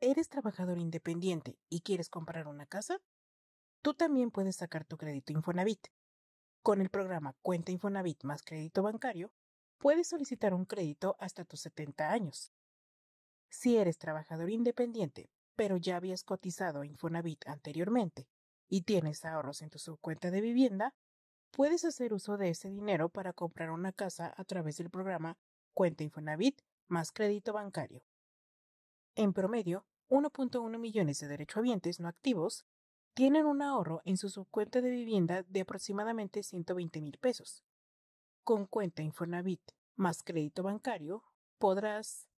¿Eres trabajador independiente y quieres comprar una casa? Tú también puedes sacar tu crédito Infonavit. Con el programa Cuenta Infonavit más crédito bancario, puedes solicitar un crédito hasta tus 70 años. Si eres trabajador independiente, pero ya habías cotizado Infonavit anteriormente y tienes ahorros en tu subcuenta de vivienda, puedes hacer uso de ese dinero para comprar una casa a través del programa Cuenta Infonavit más crédito bancario. En promedio, 1.1 millones de derechohabientes no activos tienen un ahorro en su subcuenta de vivienda de aproximadamente 120 mil pesos. Con cuenta Infonavit más crédito bancario, podrás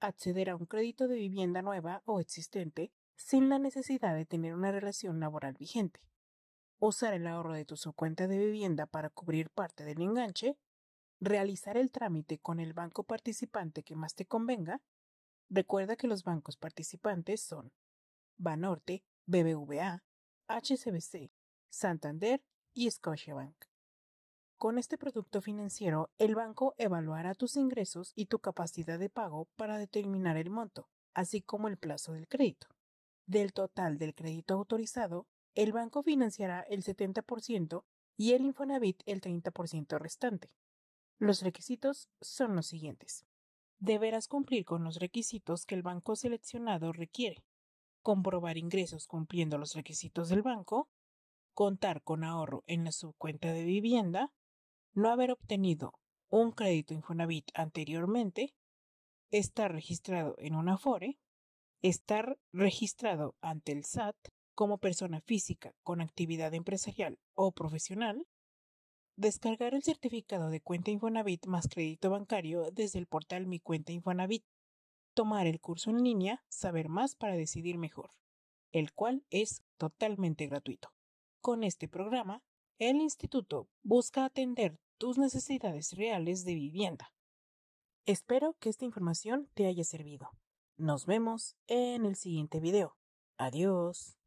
acceder a un crédito de vivienda nueva o existente sin la necesidad de tener una relación laboral vigente, usar el ahorro de tu subcuenta de vivienda para cubrir parte del enganche, realizar el trámite con el banco participante que más te convenga Recuerda que los bancos participantes son Banorte, BBVA, HCBC, Santander y Scotiabank. Con este producto financiero, el banco evaluará tus ingresos y tu capacidad de pago para determinar el monto, así como el plazo del crédito. Del total del crédito autorizado, el banco financiará el 70% y el Infonavit el 30% restante. Los requisitos son los siguientes deberás cumplir con los requisitos que el banco seleccionado requiere, comprobar ingresos cumpliendo los requisitos del banco, contar con ahorro en la subcuenta de vivienda, no haber obtenido un crédito Infonavit anteriormente, estar registrado en una FORE, estar registrado ante el SAT como persona física con actividad empresarial o profesional, Descargar el certificado de cuenta Infonavit más crédito bancario desde el portal Mi Cuenta Infonavit. Tomar el curso en línea Saber más para decidir mejor, el cual es totalmente gratuito. Con este programa, el instituto busca atender tus necesidades reales de vivienda. Espero que esta información te haya servido. Nos vemos en el siguiente video. Adiós.